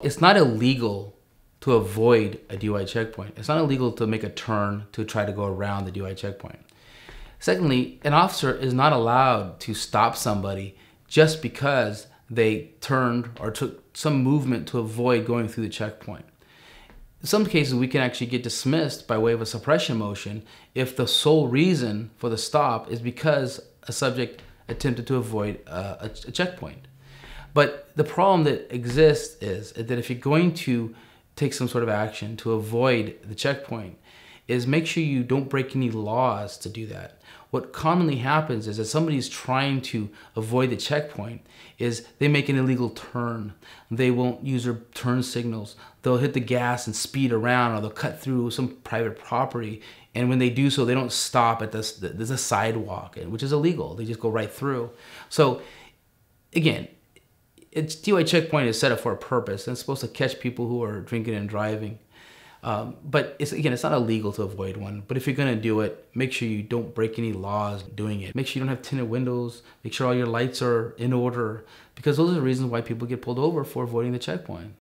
It's not illegal to avoid a DUI checkpoint. It's not illegal to make a turn to try to go around the DUI checkpoint. Secondly, an officer is not allowed to stop somebody just because they turned or took some movement to avoid going through the checkpoint. In some cases, we can actually get dismissed by way of a suppression motion if the sole reason for the stop is because a subject attempted to avoid a, uh, a, a checkpoint. But the problem that exists is that if you're going to take some sort of action to avoid the checkpoint, is make sure you don't break any laws to do that. What commonly happens is that somebody's trying to avoid the checkpoint is they make an illegal turn. They won't use their turn signals. They'll hit the gas and speed around or they'll cut through some private property. And when they do so, they don't stop at this, there's a sidewalk, which is illegal. They just go right through. So again, it's DUI checkpoint is set up for a purpose. And it's supposed to catch people who are drinking and driving. Um, but it's, again, it's not illegal to avoid one. But if you're gonna do it, make sure you don't break any laws doing it. Make sure you don't have tinted windows. Make sure all your lights are in order because those are the reasons why people get pulled over for avoiding the checkpoint.